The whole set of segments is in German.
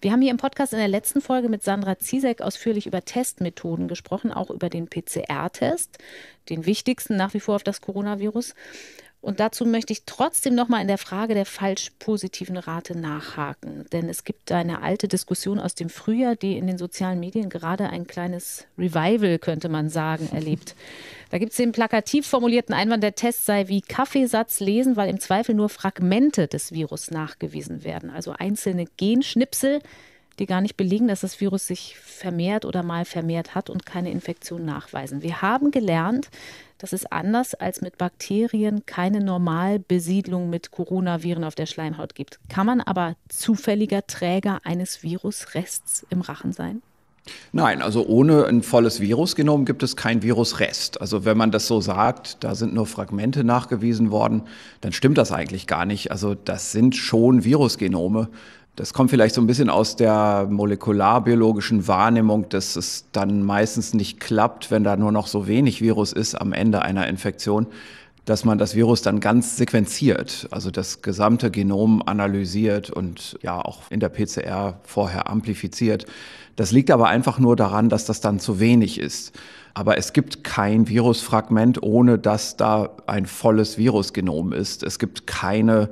Wir haben hier im Podcast in der letzten Folge mit Sandra Ziesek ausführlich über Testmethoden gesprochen, auch über den PCR-Test, den wichtigsten nach wie vor auf das Coronavirus. Und dazu möchte ich trotzdem nochmal in der Frage der falsch positiven Rate nachhaken. Denn es gibt eine alte Diskussion aus dem Frühjahr, die in den sozialen Medien gerade ein kleines Revival, könnte man sagen, erlebt. Da gibt es den plakativ formulierten Einwand, der Test sei wie Kaffeesatz lesen, weil im Zweifel nur Fragmente des Virus nachgewiesen werden, also einzelne Genschnipsel die gar nicht belegen, dass das Virus sich vermehrt oder mal vermehrt hat und keine Infektion nachweisen. Wir haben gelernt, dass es anders als mit Bakterien keine Normalbesiedlung mit Coronaviren auf der Schleimhaut gibt. Kann man aber zufälliger Träger eines Virusrests im Rachen sein? Nein, also ohne ein volles Virusgenom gibt es kein Virusrest. Also wenn man das so sagt, da sind nur Fragmente nachgewiesen worden, dann stimmt das eigentlich gar nicht. Also das sind schon Virusgenome, das kommt vielleicht so ein bisschen aus der molekularbiologischen Wahrnehmung, dass es dann meistens nicht klappt, wenn da nur noch so wenig Virus ist am Ende einer Infektion, dass man das Virus dann ganz sequenziert, also das gesamte Genom analysiert und ja auch in der PCR vorher amplifiziert. Das liegt aber einfach nur daran, dass das dann zu wenig ist. Aber es gibt kein Virusfragment, ohne dass da ein volles Virusgenom ist. Es gibt keine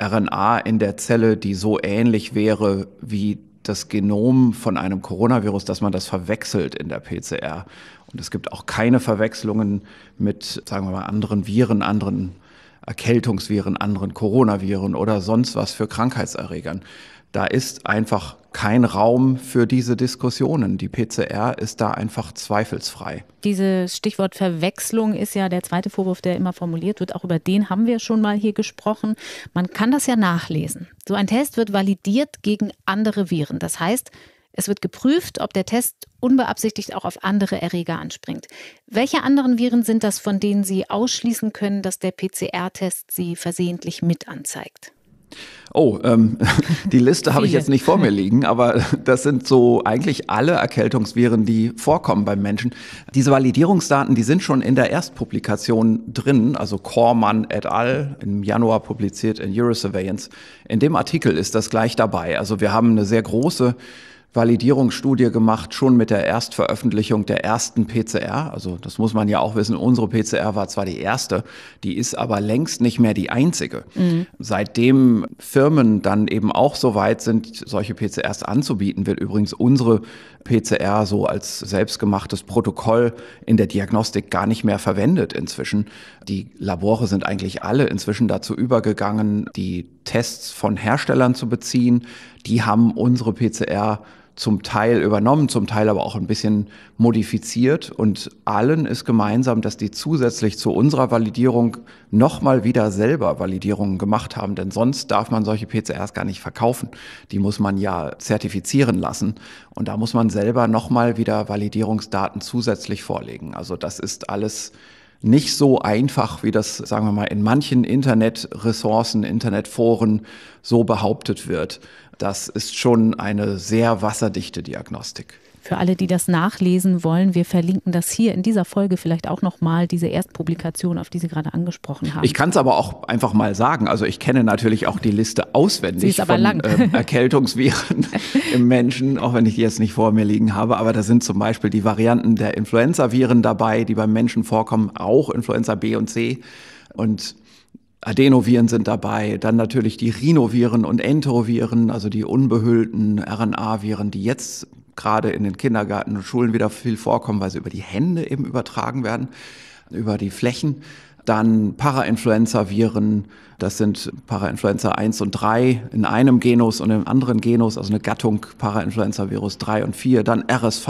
RNA in der Zelle, die so ähnlich wäre wie das Genom von einem Coronavirus, dass man das verwechselt in der PCR. Und es gibt auch keine Verwechslungen mit, sagen wir mal, anderen Viren, anderen Erkältungsviren, anderen Coronaviren oder sonst was für Krankheitserregern da ist einfach kein Raum für diese Diskussionen. Die PCR ist da einfach zweifelsfrei. Dieses Stichwort Verwechslung ist ja der zweite Vorwurf, der immer formuliert wird. Auch über den haben wir schon mal hier gesprochen. Man kann das ja nachlesen. So ein Test wird validiert gegen andere Viren. Das heißt, es wird geprüft, ob der Test unbeabsichtigt auch auf andere Erreger anspringt. Welche anderen Viren sind das, von denen Sie ausschließen können, dass der PCR-Test sie versehentlich mit anzeigt? Oh, ähm, die Liste habe ich jetzt nicht vor mir liegen, aber das sind so eigentlich alle Erkältungsviren, die vorkommen beim Menschen. Diese Validierungsdaten, die sind schon in der Erstpublikation drin, also Cormann et al. im Januar publiziert in Eurosurveillance. In dem Artikel ist das gleich dabei. Also wir haben eine sehr große Validierungsstudie gemacht, schon mit der Erstveröffentlichung der ersten PCR. Also das muss man ja auch wissen, unsere PCR war zwar die erste, die ist aber längst nicht mehr die einzige. Mhm. Seitdem Firmen dann eben auch so weit sind, solche PCRs anzubieten, wird übrigens unsere PCR so als selbstgemachtes Protokoll in der Diagnostik gar nicht mehr verwendet inzwischen. Die Labore sind eigentlich alle inzwischen dazu übergegangen, die Tests von Herstellern zu beziehen. Die haben unsere PCR zum Teil übernommen, zum Teil aber auch ein bisschen modifiziert. Und allen ist gemeinsam, dass die zusätzlich zu unserer Validierung nochmal wieder selber Validierungen gemacht haben. Denn sonst darf man solche PCRs gar nicht verkaufen. Die muss man ja zertifizieren lassen. Und da muss man selber nochmal wieder Validierungsdaten zusätzlich vorlegen. Also das ist alles nicht so einfach, wie das, sagen wir mal, in manchen Internetressourcen, Internetforen so behauptet wird. Das ist schon eine sehr wasserdichte Diagnostik. Für alle, die das nachlesen wollen, wir verlinken das hier in dieser Folge vielleicht auch nochmal, diese Erstpublikation, auf die Sie gerade angesprochen haben. Ich kann es aber auch einfach mal sagen. Also ich kenne natürlich auch die Liste auswendig von äh, Erkältungsviren im Menschen, auch wenn ich die jetzt nicht vor mir liegen habe. Aber da sind zum Beispiel die Varianten der Influenza-Viren dabei, die beim Menschen vorkommen, auch Influenza B und C. Und Adenoviren sind dabei, dann natürlich die Rhinoviren und Enteroviren, also die unbehüllten RNA-Viren, die jetzt gerade in den Kindergärten und Schulen wieder viel vorkommen, weil sie über die Hände eben übertragen werden, über die Flächen. Dann Parainfluenza-Viren, das sind Parainfluenza 1 und 3 in einem Genus und im anderen Genus, also eine Gattung Parainfluenza-Virus 3 und 4. Dann RSV,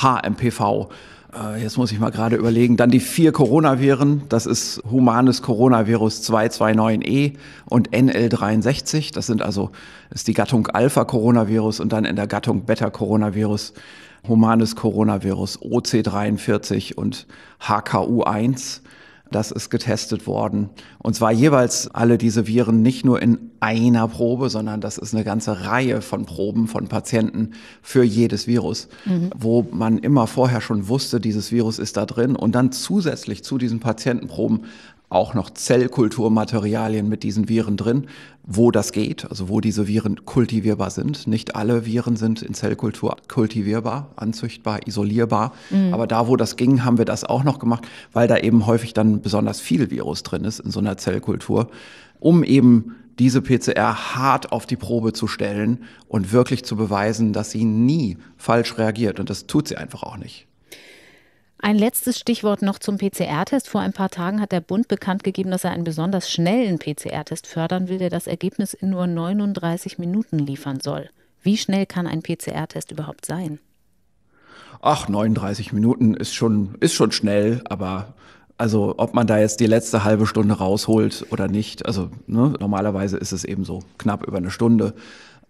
HMPV, äh, jetzt muss ich mal gerade überlegen, dann die vier Coronaviren, das ist humanes Coronavirus 229E und NL63, das sind also, ist die Gattung Alpha-Coronavirus und dann in der Gattung Beta-Coronavirus humanes Coronavirus OC43 und HKU1. Das ist getestet worden. Und zwar jeweils alle diese Viren nicht nur in einer Probe, sondern das ist eine ganze Reihe von Proben von Patienten für jedes Virus, mhm. wo man immer vorher schon wusste, dieses Virus ist da drin. Und dann zusätzlich zu diesen Patientenproben auch noch Zellkulturmaterialien mit diesen Viren drin, wo das geht, also wo diese Viren kultivierbar sind. Nicht alle Viren sind in Zellkultur kultivierbar, anzüchtbar, isolierbar. Mhm. Aber da, wo das ging, haben wir das auch noch gemacht, weil da eben häufig dann besonders viel Virus drin ist in so einer Zellkultur, um eben diese PCR hart auf die Probe zu stellen und wirklich zu beweisen, dass sie nie falsch reagiert. Und das tut sie einfach auch nicht. Ein letztes Stichwort noch zum PCR-Test. Vor ein paar Tagen hat der Bund bekannt gegeben, dass er einen besonders schnellen PCR-Test fördern will, der das Ergebnis in nur 39 Minuten liefern soll. Wie schnell kann ein PCR-Test überhaupt sein? Ach, 39 Minuten ist schon, ist schon schnell, aber also ob man da jetzt die letzte halbe Stunde rausholt oder nicht, also ne, normalerweise ist es eben so knapp über eine Stunde.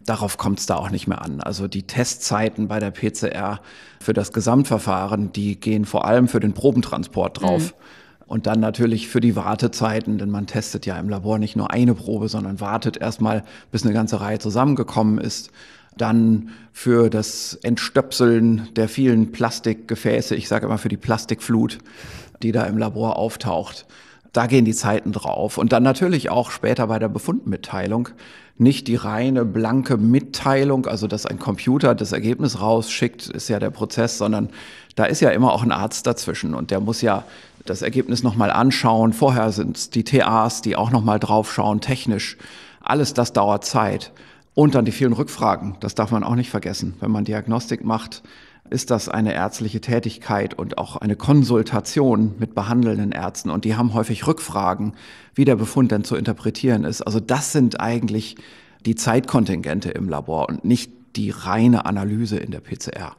Darauf kommt es da auch nicht mehr an. Also die Testzeiten bei der PCR für das Gesamtverfahren, die gehen vor allem für den Probentransport drauf. Mhm. Und dann natürlich für die Wartezeiten, denn man testet ja im Labor nicht nur eine Probe, sondern wartet erstmal, bis eine ganze Reihe zusammengekommen ist. Dann für das Entstöpseln der vielen Plastikgefäße, ich sage immer für die Plastikflut, die da im Labor auftaucht. Da gehen die Zeiten drauf. Und dann natürlich auch später bei der Befundmitteilung nicht die reine blanke Mitteilung, also dass ein Computer das Ergebnis rausschickt, ist ja der Prozess, sondern da ist ja immer auch ein Arzt dazwischen und der muss ja das Ergebnis nochmal anschauen. Vorher sind es die TAs, die auch nochmal draufschauen, technisch. Alles das dauert Zeit. Und dann die vielen Rückfragen, das darf man auch nicht vergessen. Wenn man Diagnostik macht, ist das eine ärztliche Tätigkeit und auch eine Konsultation mit behandelnden Ärzten. Und die haben häufig Rückfragen, wie der Befund denn zu interpretieren ist. Also das sind eigentlich die Zeitkontingente im Labor und nicht die reine Analyse in der PCR.